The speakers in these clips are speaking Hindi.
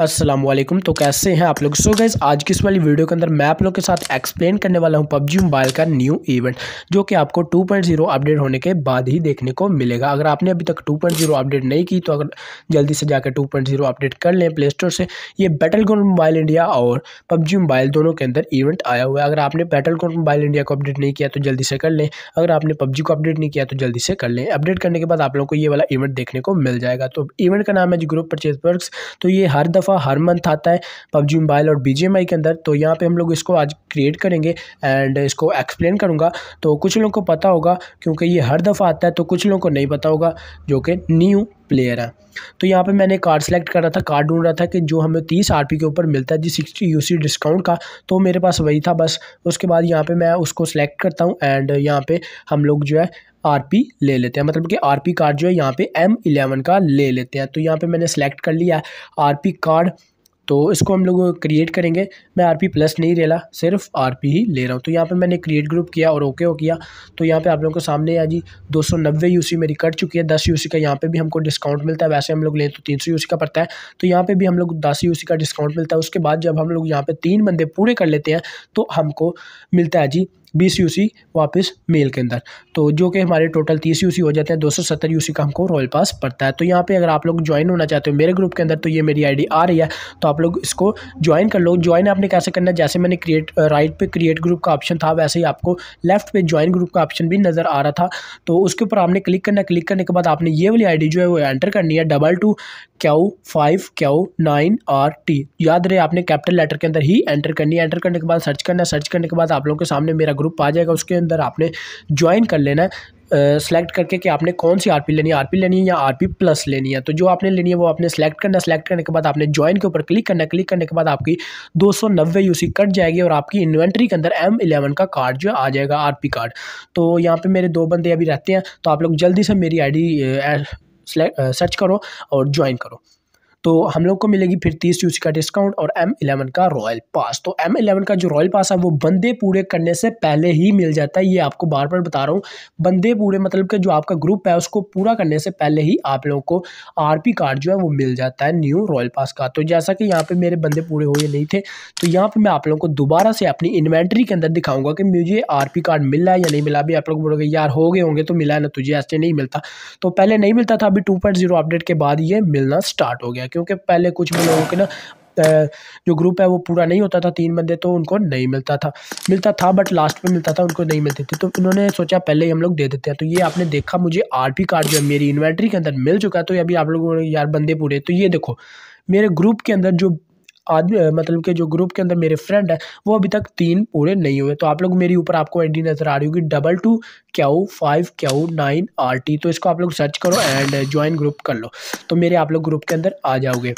असलम तो कैसे हैं आप लोग सो so गैस आज की इस वाली वीडियो के अंदर मैं आप लोग के साथ एक्सप्लेन करने वाला हूं पबजी मोबाइल का न्यू इवेंट जो कि आपको 2.0 अपडेट होने के बाद ही देखने को मिलेगा अगर आपने अभी तक 2.0 अपडेट नहीं की तो अगर जल्दी से जाकर 2.0 अपडेट कर लें प्ले स्टोर से ये बैटल ग्राउंड मोबाइल इंडिया और पबजी मोबाइल दोनों के अंदर इवेंट आया हुआ है अगर आपने बैटल ग्राउंड मोबाइल इंडिया को अपडेट नहीं किया तो जल्दी से कर लें अगर आपने पबजी को अपडेट नहीं किया तो जल्दी से कर लें अपडेट करने के बाद आप लोग को ये वाला इवेंट देखने को मिल जाएगा तो इवेंट का नाम है जी ग्रुप परचेज वर्क तो ये हर दफ़ा हर मंथ आता है पबजी मोबाइल और बी के अंदर तो यहाँ पर हम लोग इसको आज क्रिएट करेंगे एंड इसको एक्सप्लेन करूँगा तो कुछ लोगों को पता होगा क्योंकि ये हर दफ़ा आता है तो कुछ लोगों को नहीं पता होगा जो कि न्यू प्लेयर है तो यहाँ पे मैंने कार्ड सेलेक्ट कर रहा था कार्ड ढूंढ रहा था कि जो हमें तीस आर के ऊपर मिलता है जी सिक्सटी यू डिस्काउंट का तो मेरे पास वही था बस उसके बाद यहाँ पे मैं उसको सेलेक्ट करता हूँ एंड यहाँ पे हम लोग जो है आरपी ले लेते हैं मतलब कि आरपी कार्ड जो है यहाँ पे एम इलेवन का ले लेते हैं तो यहाँ पे मैंने सेलेक्ट कर लिया है आरपी कार्ड तो इसको हम लोग क्रिएट करेंगे मैं आर पी प्लस नहीं ले रहा सिर्फ आर पी ही ले रहा हूँ तो यहाँ पे मैंने क्रिएट ग्रुप किया और ओके हो किया तो यहाँ पे आप लोगों को सामने है जी दो सौ नब्बे यू सी मेरी कट चुकी है दस यू सी का यहाँ पे भी हमको डिस्काउंट मिलता है वैसे हम लोग लें तो तीन सौ यू सी का पड़ता है तो यहाँ पे भी हम लोग दस यू सी का डिस्काउंट मिलता है उसके बाद जब हम लोग यहाँ पर तीन बंदे पूरे कर लेते हैं तो हमको मिलता है जी बीस यू वापस मेल के अंदर तो जो कि हमारे टोटल तीस यू हो जाते हैं दो सौ सत्तर यू का हमको रॉयल पास पड़ता है तो यहाँ पर अगर आप लोग ज्वाइन होना चाहते हो मेरे ग्रुप के अंदर तो ये मेरी आई आ रही है तो आप लोग इसको ज्वाइन कर लो ज्वाइन आपने कैसे करना है जैसे मैंने क्रिएट राइट पे क्रिएट ग्रुप का ऑप्शन था वैसे ही आपको लेफ्ट पे ज्वाइन ग्रुप का ऑप्शन भी नज़र आ रहा था तो उसके ऊपर आपने क्लिक करना क्लिक करने के बाद आपने ये वाली डी जो है वो एंटर करनी है double two Q five Q nine R T याद रहे आपने कैपिटल लेटर के अंदर ही एंटर करनी है एंटर करने के बाद सर्च करना सर्च करने के बाद आप लोगों के सामने मेरा ग्रुप आ जाएगा उसके अंदर आपने ज्वाइन कर लेना सेलेक्ट uh, करके कि आपने कौन सी आरपी लेनी है आरपी लेनी है या आरपी प्लस लेनी है तो जो आपने लेनी है वो आपने सेलेक्ट करना सेलेक्ट करने के बाद आपने ज्वाइन के ऊपर क्लिक करना क्लिक करने के बाद आपकी दो सौ नब्बे यूसी कट जाएगी और आपकी इन्वेंट्री के अंदर एम इलेवन का कार्ड जो आ जाएगा आरपी कार्ड तो यहाँ पे मेरे दो बंदे अभी रहते हैं तो आप लोग जल्दी से मेरी आई डी सर्च करो और ज्वाइन करो तो हम लोग को मिलेगी फिर तीस यूसी का डिस्काउंट और एम इलेवन का रॉयल पास तो एम इलेवन का जो रॉयल पास है वो बंदे पूरे करने से पहले ही मिल जाता है ये आपको बार बार बता रहा हूँ बंदे पूरे मतलब कि जो आपका ग्रुप है उसको पूरा करने से पहले ही आप लोगों को आर कार्ड जो है वो मिल जाता है न्यू रॉयल पास का तो जैसा कि यहाँ पर मेरे बंदे पूरे हुए नहीं थे तो यहाँ पर मैं आप लोगों को दोबारा से अपनी इन्वेंट्री के अंदर दिखाऊंगा कि मुझे आर कार्ड मिला या नहीं मिला अभी आप लोग बोलोगे यार हो गए होंगे तो मिला ना तुझे ऐसे नहीं मिलता तो पहले नहीं मिलता था अभी टू अपडेट के बाद ये मिलना स्टार्ट हो गया क्योंकि पहले कुछ भी लोगों के ना जो ग्रुप है वो पूरा नहीं होता था तीन बंदे तो उनको नहीं मिलता था मिलता था बट लास्ट में मिलता था उनको नहीं मिलती थी तो उन्होंने सोचा पहले ही हम लोग दे देते हैं तो ये आपने देखा मुझे आरपी कार्ड जो है मेरी इन्वेंट्री के अंदर मिल चुका है तो अभी आप लोगों ने यार बंदे पूरे तो ये देखो मेरे ग्रुप के अंदर जो आदमी मतलब के जो ग्रुप के अंदर मेरे फ्रेंड है वो अभी तक तीन पूरे नहीं हुए तो आप लोग मेरी ऊपर आपको आई नज़र आ रही होगी double two Q five Q nine R T तो इसको आप लोग सर्च करो एंड ज्वाइन ग्रुप कर लो तो मेरे आप लोग ग्रुप के अंदर आ जाओगे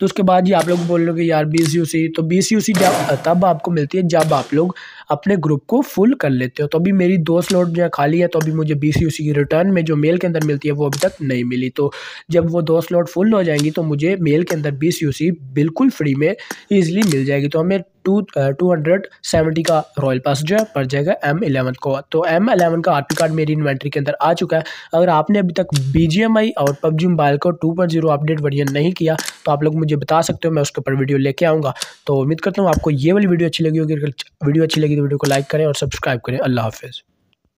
तो उसके बाद ही आप लोग बोल लोगे यार सी यू सी तो सी यू सी जब तब आपको मिलती है जब आप लोग अपने ग्रुप को फुल कर लेते हो तो अभी मेरी दो स्लॉट जो खाली है तो अभी मुझे बी सी यू सी की रिटर्न में जो मेल के अंदर मिलती है वो अभी तक नहीं मिली तो जब वो दो स्लॉट फुल हो जाएंगी तो मुझे मेल के अंदर बी सी यू सी बिल्कुल फ्री में ईजिली मिल जाएगी तो हमें टू टू हंड्रेड सेवेंटी का रॉयल पास जो है पड़ जाएगा एम एलेवन को तो एम एलेवन का आरपी कार्ड मेरी इन्वेंट्री के अंदर आ चुका है अगर आपने अभी तक बी और पबजी मोबाइल को two point zero update version नहीं किया तो आप लोग मुझे बता सकते हो मैं उसके ऊपर वीडियो लेके आऊँगा तो उम्मीद करता हूँ आपको ये वाली वीडियो अच्छी लगी होगी अगर वीडियो अच्छी लगी तो वीडियो को लाइक करें और सब्सक्राइब करें अल्लाह हाफिज़